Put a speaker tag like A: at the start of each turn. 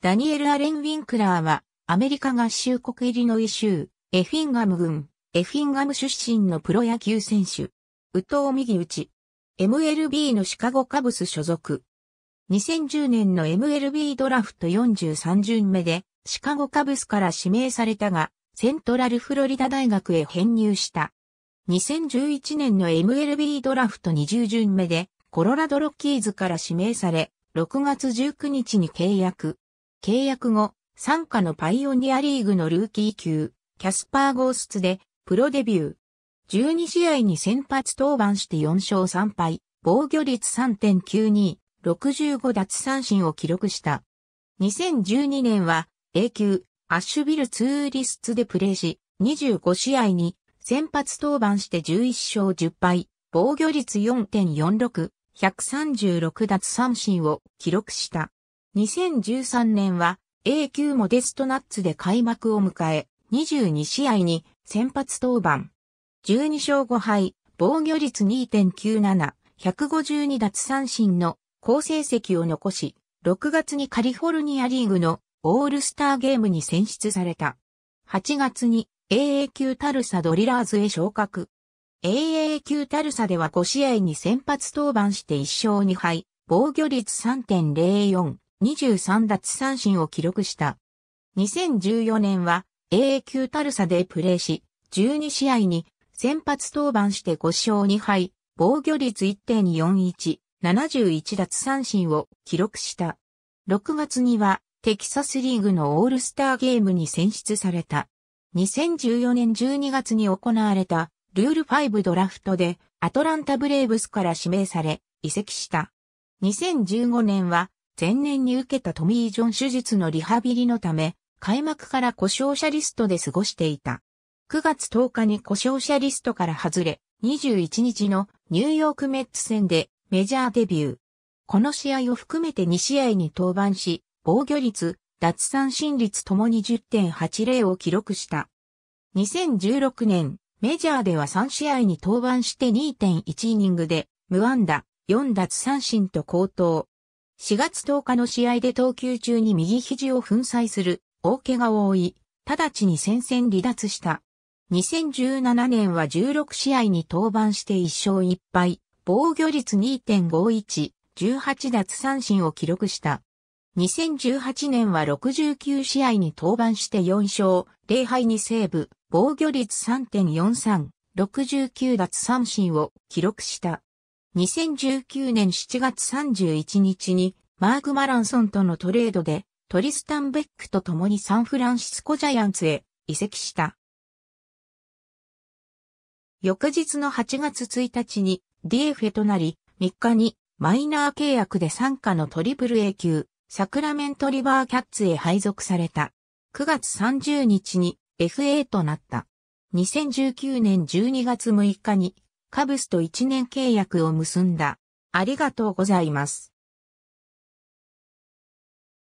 A: ダニエル・アレン・ウィンクラーは、アメリカ合衆国イリノイ州、エフィンガム郡、エフィンガム出身のプロ野球選手。宇藤右打ち。MLB のシカゴカブス所属。2010年の MLB ドラフト43巡目で、シカゴカブスから指名されたが、セントラルフロリダ大学へ編入した。2011年の MLB ドラフト20巡目で、コロラドロッキーズから指名され、6月19日に契約。契約後、参加のパイオニアリーグのルーキー級、キャスパー・ゴースツで、プロデビュー。12試合に先発登板して4勝3敗、防御率3.92、65奪三振を記録した。2012年は、A 級、アッシュビルツーリスツでプレーし、25試合に先発登板して11勝10敗、防御率4.46、136奪三振を記録した。2013年は A 級モデストナッツで開幕を迎え、22試合に先発登板。12勝5敗、防御率2.97、152奪三振の好成績を残し、6月にカリフォルニアリーグのオールスターゲームに選出された。8月に AA 級タルサドリラーズへ昇格。AA 級タルサでは5試合に先発登板して1勝2敗、防御率3.04、23奪三振を記録した。2014年は AA 級タルサでプレーし、12試合に先発登板して5勝2敗、防御率1.41、71奪三振を記録した。6月にはテキサスリーグのオールスターゲームに選出された。2014年12月に行われたルール5ドラフトでアトランタブレーブスから指名され移籍した。2015年は前年に受けたトミー・ジョン手術のリハビリのため、開幕から故障者リストで過ごしていた。9月10日に故障者リストから外れ、21日のニューヨークメッツ戦でメジャーデビュー。この試合を含めて2試合に登板し、防御率、脱三振率ともに10.80を記録した。2016年、メジャーでは3試合に登板して2.1イニングで、無安打、4脱三振と高騰。4月10日の試合で投球中に右肘を粉砕する大怪我を負い、直ちに戦線離脱した。2017年は16試合に登板して1勝1敗、防御率2.51、18奪三振を記録した。2018年は69試合に登板して4勝、0敗2セーブ、防御率3.43、69奪三振を記録した。2019年7月31日にマーク・マランソンとのトレードでトリスタン・ベックと共にサンフランシスコジャイアンツへ移籍した。翌日の8月1日に DFA となり、3日にマイナー契約で傘下のトリプル A 級サクラメントリバーキャッツへ配属された。9月30日に FA となった。2019年12月6日にカブスと1年契約を結んだ。ありがとうございます。